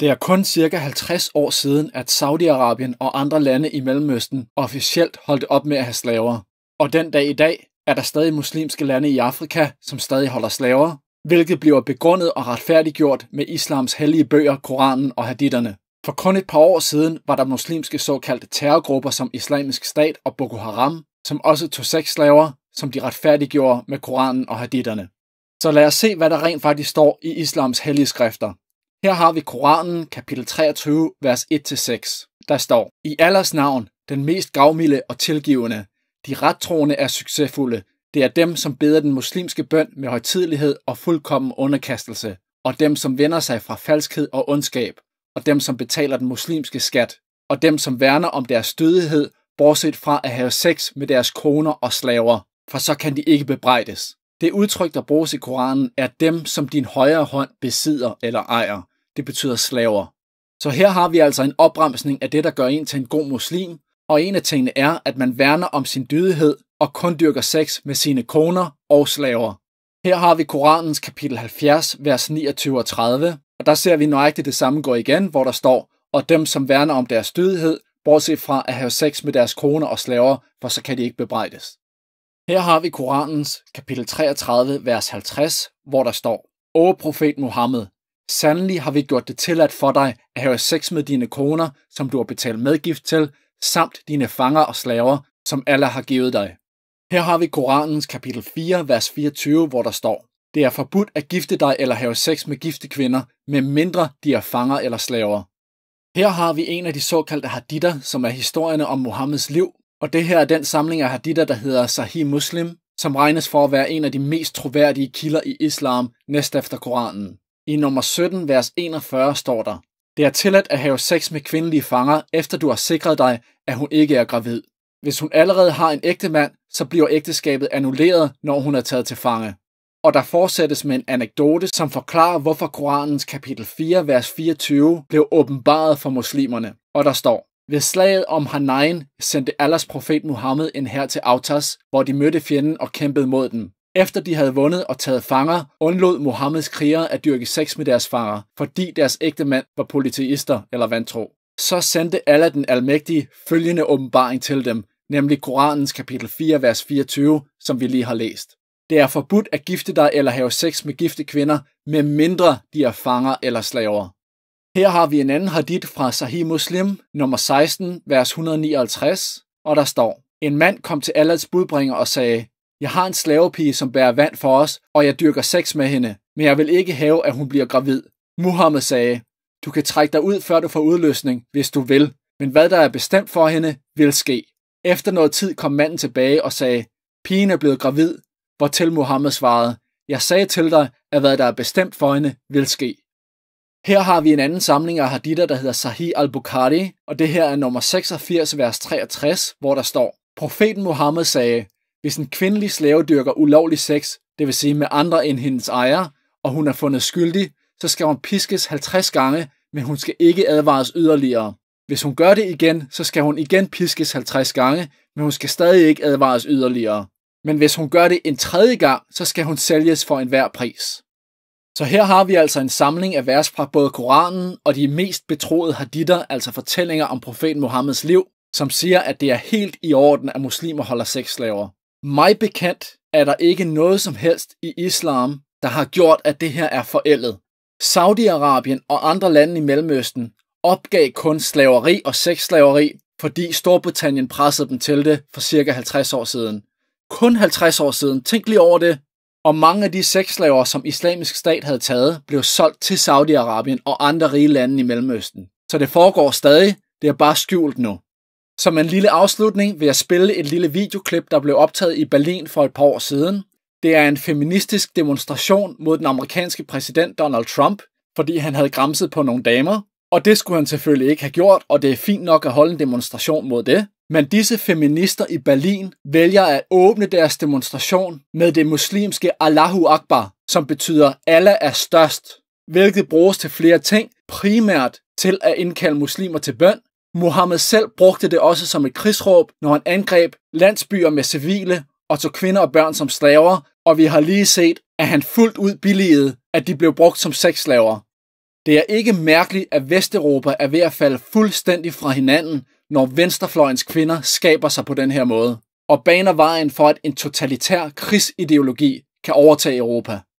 Det er kun cirka 50 år siden, at Saudi-Arabien og andre lande i Mellemøsten officielt holdt op med at have slaver. Og den dag i dag er der stadig muslimske lande i Afrika, som stadig holder slaver, hvilket bliver begrundet og retfærdiggjort med islams hellige bøger, Koranen og haditterne. For kun et par år siden var der muslimske såkaldte terrorgrupper som Islamisk Stat og Boko Haram, som også tog seks slaver, som de retfærdiggjorde med Koranen og haditterne. Så lad os se, hvad der rent faktisk står i islams hellige skrifter. Her har vi Koranen, kapitel 23, vers 1-6. Der står, I Allahs navn, den mest gavmilde og tilgivende. De rettroende er succesfulde. Det er dem, som beder den muslimske bøn med højtidelighed og fuldkommen underkastelse, og dem, som vender sig fra falskhed og ondskab, og dem, som betaler den muslimske skat, og dem, som værner om deres stødighed, bortset fra at have sex med deres koner og slaver, for så kan de ikke bebrejdes. Det udtryk, der bruges i Koranen, er dem, som din højre hånd besidder eller ejer det betyder slaver. Så her har vi altså en opremsning af det, der gør en til en god muslim, og en af tingene er, at man værner om sin dydighed og kun dyrker sex med sine koner og slaver. Her har vi Koranens kapitel 70, vers 29 og 30, og der ser vi nøjagtigt det samme gå igen, hvor der står, og dem, som værner om deres dydighed, bortset fra at have sex med deres koner og slaver, for så kan de ikke bebrejdes. Her har vi Koranens kapitel 33, vers 50, hvor der står, Åh profet Muhammed, Sandelig har vi gjort det tilladt for dig at have sex med dine koner, som du har betalt medgift til, samt dine fanger og slaver, som Allah har givet dig. Her har vi Koranens kapitel 4, vers 24, hvor der står, Det er forbudt at gifte dig eller have sex med gifte kvinder, med mindre de er fanger eller slaver. Her har vi en af de såkaldte haditter, som er historierne om Mohammeds liv, og det her er den samling af haditter, der hedder Sahih Muslim, som regnes for at være en af de mest troværdige kilder i islam, næst efter Koranen. I nummer 17, vers 41 står der, Det er tilladt at have sex med kvindelige fanger, efter du har sikret dig, at hun ikke er gravid. Hvis hun allerede har en ægte mand, så bliver ægteskabet annulleret, når hun er taget til fange. Og der fortsættes med en anekdote, som forklarer, hvorfor Koranens kapitel 4, vers 24 blev åbenbaret for muslimerne. Og der står, ved slaget om Hanain sendte Allahs profet Muhammed en her til Autas, hvor de mødte fjenden og kæmpede mod dem. Efter de havde vundet og taget fanger, undlod Mohammeds krigere at dyrke sex med deres fanger, fordi deres ægte mand var politister eller vantro. Så sendte Allah den almægtige følgende åbenbaring til dem, nemlig Koranens kapitel 4, vers 24, som vi lige har læst. Det er forbudt at gifte dig eller have sex med gifte kvinder, med mindre de er fanger eller slaver. Her har vi en anden hadith fra Sahih Muslim, nummer 16, vers 159, og der står, En mand kom til Allahs budbringer og sagde, jeg har en slavepige, som bærer vand for os, og jeg dyrker sex med hende, men jeg vil ikke have, at hun bliver gravid. Muhammed sagde, du kan trække dig ud, før du får udløsning, hvis du vil, men hvad der er bestemt for hende, vil ske. Efter noget tid kom manden tilbage og sagde, pigen er blevet gravid, hvortil Muhammed svarede, jeg sagde til dig, at hvad der er bestemt for hende, vil ske. Her har vi en anden samling af haditter, der hedder Sahih al-Bukhari, og det her er nummer 86, vers 63, hvor der står, Profeten Muhammed sagde, hvis en kvindelig slave dyrker ulovlig sex, det vil sige med andre end hendes ejer, og hun er fundet skyldig, så skal hun piskes 50 gange, men hun skal ikke advares yderligere. Hvis hun gør det igen, så skal hun igen piskes 50 gange, men hun skal stadig ikke advares yderligere. Men hvis hun gør det en tredje gang, så skal hun sælges for enhver pris. Så her har vi altså en samling af vers fra både Koranen og de mest betroede haditter, altså fortællinger om profeten Mohammeds liv, som siger, at det er helt i orden, at muslimer holder sexslaver. Mig bekendt er der ikke noget som helst i islam, der har gjort, at det her er forældet. Saudi-Arabien og andre lande i Mellemøsten opgav kun slaveri og sexslaveri, fordi Storbritannien pressede dem til det for cirka 50 år siden. Kun 50 år siden, tænk lige over det. Og mange af de sexslaver, som islamisk stat havde taget, blev solgt til Saudi-Arabien og andre rige lande i Mellemøsten. Så det foregår stadig, det er bare skjult nu. Som en lille afslutning vil jeg spille et lille videoklip, der blev optaget i Berlin for et par år siden. Det er en feministisk demonstration mod den amerikanske præsident Donald Trump, fordi han havde græmset på nogle damer. Og det skulle han selvfølgelig ikke have gjort, og det er fint nok at holde en demonstration mod det. Men disse feminister i Berlin vælger at åbne deres demonstration med det muslimske Allahu Akbar, som betyder Allah er størst, hvilket bruges til flere ting, primært til at indkalde muslimer til bøn, Mohammed selv brugte det også som et krigsråb, når han angreb landsbyer med civile og tog kvinder og børn som slaver, og vi har lige set, at han fuldt ud billigede, at de blev brugt som sexslaver. Det er ikke mærkeligt, at Vesteuropa er ved at falde fuldstændig fra hinanden, når venstrefløjens kvinder skaber sig på den her måde, og baner vejen for, at en totalitær krigsideologi kan overtage Europa.